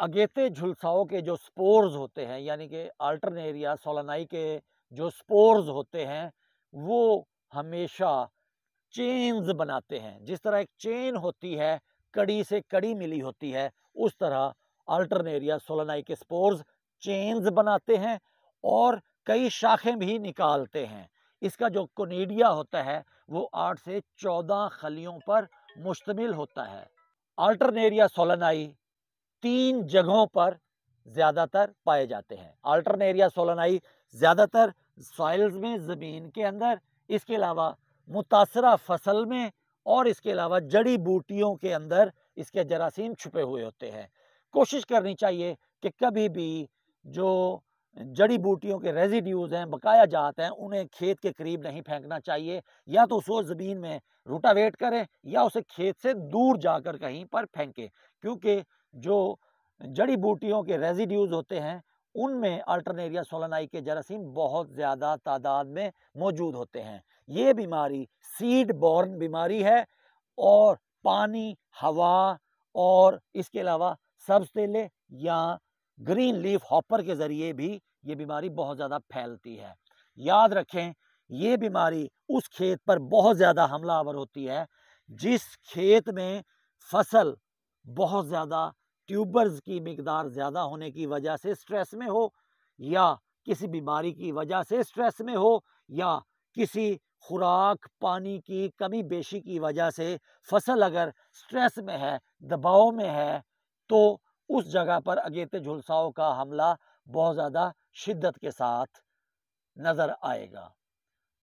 अगेते झुलसाओं के जो स्पोर्स होते हैं यानी कि अल्टरनेरिया सोलानाई के जो स्पोर्स होते हैं वो हमेशा चेन्स बनाते हैं जिस तरह एक चेन होती है कड़ी से कड़ी मिली होती है उस तरह अल्टरनेरिया सोलानाई के स्पोर्स चेन्स बनाते हैं और कई शाखें भी निकालते हैं इसका जो कोनेडिया होता है वो आठ से चौदह खलियों पर मुश्तमिल होता है अल्टरनेरिया सोलानाई तीन जगहों पर ज़्यादातर पाए जाते हैं एरिया सोलनाई ज़्यादातर सॉइल्स में ज़मीन के अंदर इसके अलावा मुतासर फसल में और इसके अलावा जड़ी बूटियों के अंदर इसके जरासीम छुपे हुए होते हैं कोशिश करनी चाहिए कि कभी भी जो जड़ी बूटियों के रेजिड्यूज़ हैं बकाया जात हैं उन्हें खेत के करीब नहीं फेंकना चाहिए या तो उसको ज़मीन में रोटावेट करें या उसे खेत से दूर जाकर कहीं पर फेंकें क्योंकि जो जड़ी बूटियों के रेजिड्यूज़ होते हैं उनमें अल्टरनेरिया सोलनाई के जरासीम बहुत ज़्यादा तादाद में मौजूद होते हैं ये बीमारी सीड बॉर्न बीमारी है और पानी हवा और इसके अलावा सब्ज तेले या ग्रीन लीफ हॉपर के ज़रिए भी ये बीमारी बहुत ज़्यादा फैलती है याद रखें ये बीमारी उस खेत पर बहुत ज़्यादा हमलावर होती है जिस खेत में फसल बहुत ज़्यादा ट्यूबर्स की मकदार ज़्यादा होने की वजह से स्ट्रेस में हो या किसी बीमारी की वजह से स्ट्रेस में हो या किसी खुराक पानी की कमी बेशी की वजह से फसल अगर स्ट्रेस में है दबाव में है तो उस जगह पर अगेते झुलसाओं का हमला बहुत ज़्यादा शिद्दत के साथ नज़र आएगा